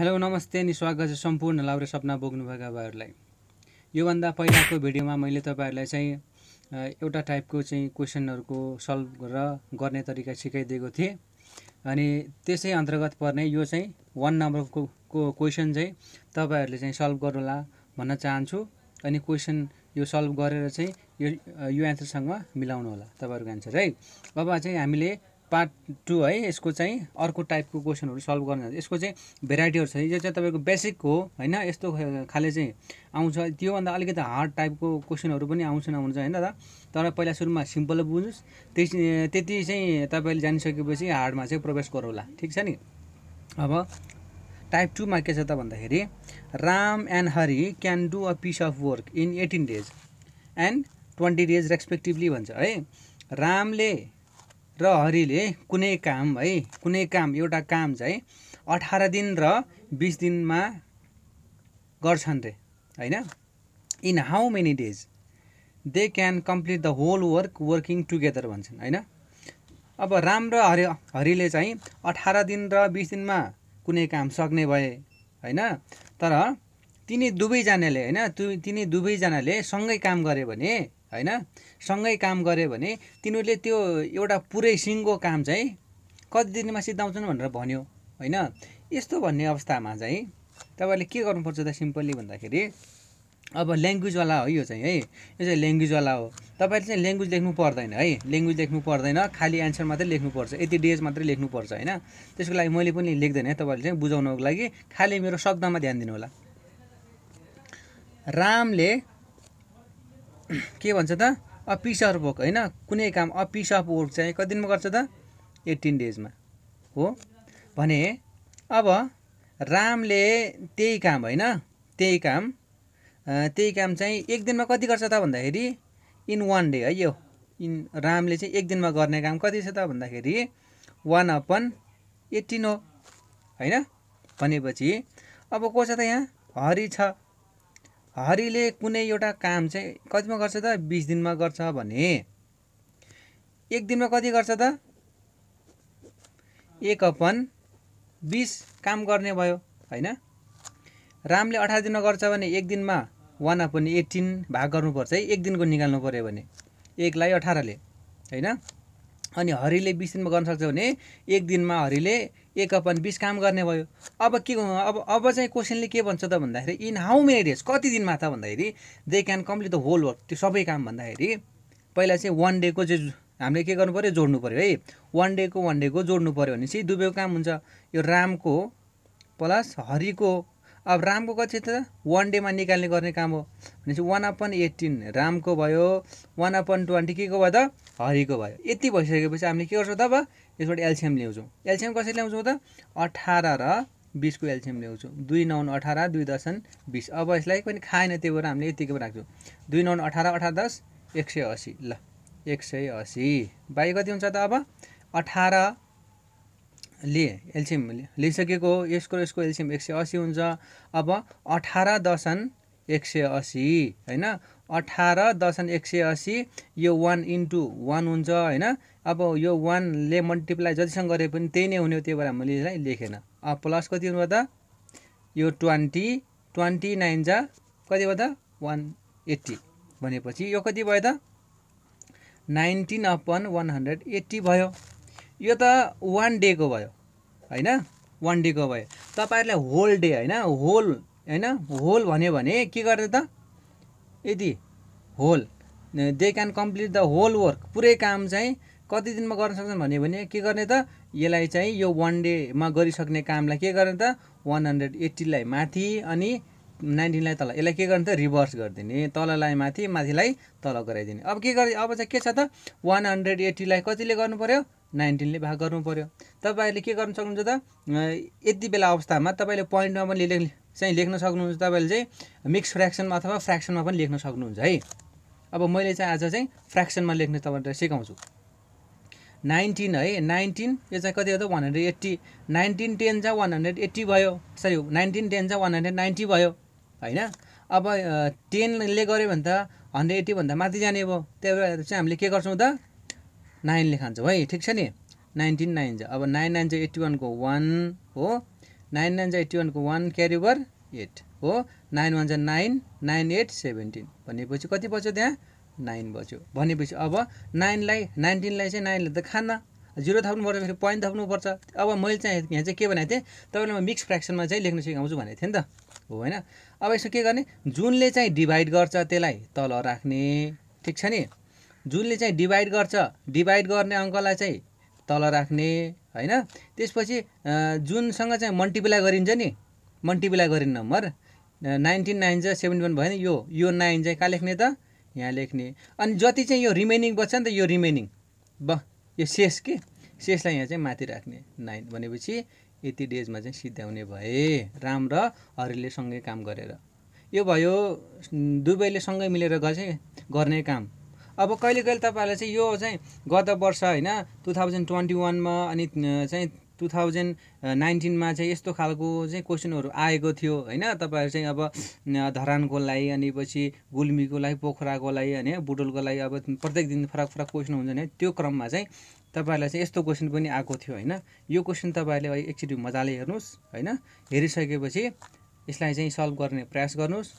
hello नमस्ते अनि स्वागत छ सम्पूर्ण लाउरे सपना बोक्नुभएका भाइहरूलाई योभन्दा पहिलाको भिडियोमा मैले तपाईँहरूलाई चाहिँ एउटा टाइपको चाहिँ क्वेसनहरूको सल्भ गरेर गर्ने तरिका सिकाइदिएको थिएँ अनि त्यसै अन्तर्गत पर्ने यो चाहिँ वान नम्बरको को क्वेसन चाहिँ तपाईँहरूले चाहिँ सल्भ होला भन्न चाहन्छु अनि क्वेसन यो सल्भ गरेर चाहिँ यो यो एन्सरसँग मिलाउनु होला तपाईँहरूको एन्सर है अब चाहिँ हामीले पार्ट टू है यसको चाहिँ अर्को टाइपको क्वेसनहरू सल्भ गर्न यसको चाहिँ भेराइटीहरू छ यो चाहिँ तपाईँको बेसिक हो होइन यस्तो खाले चाहिँ आउँछ त्योभन्दा अलिकति हार्ड टाइपको क्वेसनहरू पनि आउँछ नहुन्छ होइन दादा तर पहिला सुरुमा सिम्पल बुझ्नुहोस् त्यस त्यति चाहिँ तपाईँले जानिसकेपछि हार्डमा चाहिँ प्रोग्रेस गरौँला ठिक छ नि अब टाइप टूमा के छ त भन्दाखेरि Ram and Hari can do a piece of work in eighteen days and twenty days respectively भन्छ है रामले र हरिले कुनै काम है कुनै काम एउटा काम चाहिँ अठार दिन र बिस दिनमा गर्छन् रे होइन in how many days they can complete the whole work working together भन्छन् होइन अब राम र हरि हरिले चाहिँ अठार दिन र बिस दिनमा कुनै काम सक्ने भए होइन तर तिनी दुवैजनाले होइन तिनी दुवैजनाले सँगै काम गरे भने होइन सँगै काम गऱ्यो भने तिनीहरूले त्यो एउटा पुरै सिङ्गो काम चाहिँ कति दिनमा सिद्धाउँछन् भनेर भन्यो होइन यस्तो भन्ने अवस्थामा चाहिँ तपाईँले के गर्नुपर्छ त सिम्पल्ली भन्दाखेरि अब ल्याङ्ग्वेजवाला हो यो चाहिँ है यो चाहिँ ल्याङ्ग्वेजवाला हो तपाईँले चाहिँ ल्याङ्ग्वेज लेख्नु पर्दैन है ल्याङ्ग्वेज लेख्नु पर्दैन खालि एन्सर मात्रै लेख्नुपर्छ यति डेज मात्रै लेख्नुपर्छ होइन त्यसको लागि मैले पनि लेख्दैन है तपाईँले चाहिँ बुझाउनको लागि खालि मेरो शब्दमा ध्यान दिनु होला रामले के भन्छ त अ पिस अफ वर्क होइन कुनै काम अ पिस अफ वर्क चाहिँ कति दिनमा गर्छ त एट्टिन डेजमा हो भने अब रामले त्यही काम होइन त्यही काम त्यही काम चाहिँ एक दिनमा कति गर्छ त भन्दाखेरि इन वान डे है यो इन रामले चाहिँ एक दिनमा गर्ने काम कति छ त भन्दाखेरि वान अपन एट्टिन हो होइन भनेपछि अब को छ त यहाँ हरि छ हरिले कुनै एउटा काम चाहिँ कतिमा गर्छ त बिस दिनमा गर्छ भने एक दिनमा कति गर्छ त एक अपन बिस काम गर्ने भयो होइन रामले अठार दिनमा गर्छ भने एक दिनमा वान अपन एटिन भाग गर्नुपर्छ है एक दिनको निकाल्नु पऱ्यो भने एकलाई अठारले होइन अनि हरिले बिस दिनमा गर्न सक्छ भने एक दिनमा हरिले एक अपन बिस काम गर्ने भयो अब के अब अब चाहिँ क्वेसनले के भन्छ त भन्दाखेरि इन हाउ मेनी डेज कति दिनमा त भन्दाखेरि they can complete the whole work त्यो सबै काम भन्दाखेरि पहिला चाहिँ वान डेको चाहिँ हामीले के गर्नु पऱ्यो जोड्नु पऱ्यो है वान डेको वान डेको जोड्नु पऱ्यो भने चाहिँ दुबईको काम हुन्छ यो रामको प्लस हरिको अब रामको कति त वान डेमा निकाल्ने गर्ने काम हो भनेपछि वान अपन एट्टिन रामको भयो वान अपन ट्वेन्टी के को भयो त हरिको भयो यति भइसकेपछि हामीले के गर्छौँ त अब यसबाट एल्सियम ल्याउँछौँ एल्सियम कसरी ल्याउँछौँ त अठार र बिसको एल्सियम ल्याउँछौँ दुई नौ अठार दुई दसन बिस अब यसलाई पनि खाएन त्यही भएर हामीले यतिको राख्छौँ दुई नौ अठार अठार दस एक सय असी ल एक सय असी बाई कति हुन्छ त अब अठार लिएँ एल्सियम लिइसकेको हो यसको यसको एल्सियम एक सय असी हुन्छ अब अठार दशन एक सय असी होइन अठार दशन एक सय असी यो वान इन्टु वान हुन्छ होइन अब यो वानले मल्टिप्लाई जतिसँग गरे पनि त्यही नै हुने हो त्यही भएर मैले यसलाई लेखेन अब प्लस कति हुनुभयो त यो ट्वेन्टी ट्वेन्टी नाइन जा कति भयो त वान एट्टी भनेपछि यो कति भयो त nineteen upon one hundred eighty भयो यो त वान डेको भयो होइन वान डेको भयो तपाईँहरूलाई होल डे होइन होल होइन होल भन्यो भने के गर्ने त यदि whole they can complete the whole work पुरै काम चाहिँ कति दिनमा गर्न सक्छन् भन्यो भने के गर्ने त यसलाई चाहिँ यो वान डेमा गरिसक्ने कामलाई के गर्ने त वान हन्ड्रेड एट्टीलाई माथि अनि नाइन्टिनलाई तल यसलाई के गर्ने त रिभर्स गरिदिने तललाई माथि माथिलाई तल गराइदिने अब के गर्ने अब चाहिँ के छ त वान हन्ड्रेड एट्टीलाई कतिले गर्नु पऱ्यो नाइन्टिनले भाग गर्नु पऱ्यो तपाईँहरूले के गर्नु सक्नुहुन्छ त यति बेला अवस्थामा तपाईँले पोइन्टमा पनि लेख चाहिँ लेख्न सक्नुहुन्छ तपाईँले चाहिँ मिक्स फ्रेक्सनमा अथवा फ्रेक्सनमा पनि लेख्न सक्नुहुन्छ है अब मैले चाहिँ आज चाहिँ फ्रेक्सनमा लेख्न तपाईँलाई सिकाउँछु नाइन्टिन है नाइन्टिन यो चाहिँ कति हो त one hundred eighty nineteen ten चाहिँ वान हन्ड्रेड एट्टी भयो सरी नाइन्टिन टेन चाहिँ वान हन्ड्रेड नाइन्टी भयो होइन अब टेनले गऱ्यो भने त हन्ड्रेड एट्टीभन्दा माथि जाने भयो त्यही भएर चाहिँ हामीले के गर्छौँ त नाइनले खान्छ है ठिक छ नि नाइन्टिन नाइन छ अब नाइन नाइन चाहिँ एट्टी वानको वान हो नाइन नाइन चाहिँ एट्टी वानको वान क्यारिओभर एट हो नाइन वान चाहिँ नाइन नाइन एट सेभेन्टिन भनेपछि कति बच्यो त्यहाँ नाइन बच्यो भनेपछि अब नाइनलाई नाइन्टिनलाई चाहिँ नाइनले त खान्न जिरो थप्नुपर्छ फेरि पोइन्ट थप्नुपर्छ अब मैले चाहिँ यहाँ चाहिँ के भनेको थिएँ तपाईँलाई म मिक्स फ्रेक्सनमा चाहिँ लेख्न सिकाउँछु भनेको थिएँ नि त हो होइन अब यसो के गर्ने जुनले चाहिँ डिभाइड गर्छ त्यसलाई तल राख्ने ठिक छ नि जुनले चाहिँ डिभाइड गर्छ डिभाइड गर्ने अङ्कलाई चाहिँ तल राख्ने होइन त्यसपछि जुनसँग चाहिँ मल्टिप्लाई गरिन्छ नि मल्टिप्लाई गरिने नम्बर नाइन्टिन नाइन चाहिँ सेभेन्टी वान भयो नि यो यो नाइन चाहिँ कहाँ लेख्ने त यहाँ लेख्ने अनि जति चाहिँ यो रिमेनिङ बस्छ नि त यो रिमेनिङ ब यो शेष के शेषलाई यहाँ चाहिँ माथि राख्ने नाइन भनेपछि यति डेजमा चाहिँ सिद्ध्याउने भए राम र हरिले सँगै काम गरेर यो भयो दुवैले सँगै मिलेर गर्छ गर्ने काम अब कहिले कहिले तपाईँहरूलाई चाहिँ यो चाहिँ गत वर्ष होइन टु थाउजन्ड ट्वेन्टी वानमा अनि चाहिँ टु थाउजन्ड नाइन्टिनमा चाहिँ यस्तो खालको चाहिँ क्वेसनहरू आएको थियो होइन तपाईँहरू चाहिँ अब धरानको लागि अनि पछि गुल्मीको लागि पोखराको लागि होइन बुटोलको लागि अब प्रत्येक दिन फरक फरक क्वेसन हुन्छ नि त्यो क्रममा चाहिँ तपाईँहरूलाई चाहिँ यस्तो क्वेसन पनि आएको थियो होइन यो क्वेसन तपाईँहरूले एकचोटि मजाले हेर्नुहोस् होइन हेरिसकेपछि यसलाई चाहिँ सल्भ गर्ने प्रयास गर्नुहोस्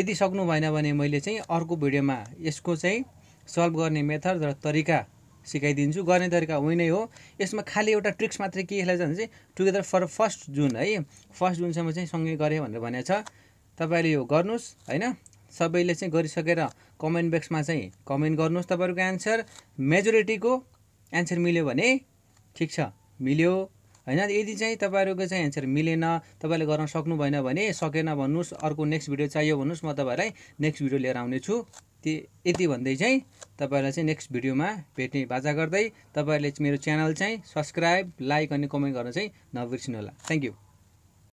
यदि सक्नु भएन भने मैले चाहिँ अर्को भिडियोमा यसको चाहिँ सल्भ गर्ने मेथड र तरिका सिकाइदिन्छु गर्ने तरिका उही नै हो यसमा खालि एउटा ट्रिक्स मात्रै के यसलाई चाहिँ चाहिँ टुगेदर फर फर्स्ट जुन है फर्स्ट जुनसम्म चाहिँ सँगै गरेँ भनेर भनेको छ तपाईँले यो गर्नुहोस् होइन सबैले चाहिँ गरिसकेर कमेन्ट बक्समा चाहिँ कमेन्ट गर्नुहोस् तपाईँहरूको एन्सर मेजोरिटीको एन्सर मिल्यो भने ठिक छ मिल्यो होइन यदि चाहिँ तपाईँहरूको चाहिँ एन्सर मिलेन तपाईँले गर्न सक्नु भएन भने सकेन भन्नुहोस् अर्को नेक्स्ट भिडियो चाहियो भन्नुहोस् म तपाईँहरूलाई नेक्स्ट भिडियो लिएर आउनेछु त्यो यति भन्दै चाहिँ तपाईँहरूलाई चाहिँ नेक्स्ट भिडियोमा भेट्ने बाजा गर्दै तपाईँहरूले मेरो च्यानल चाहिँ सब्सक्राइब लाइक अनि कमेन्ट गर्न चाहिँ नबिर्सिनु होला थ्याङ्क यू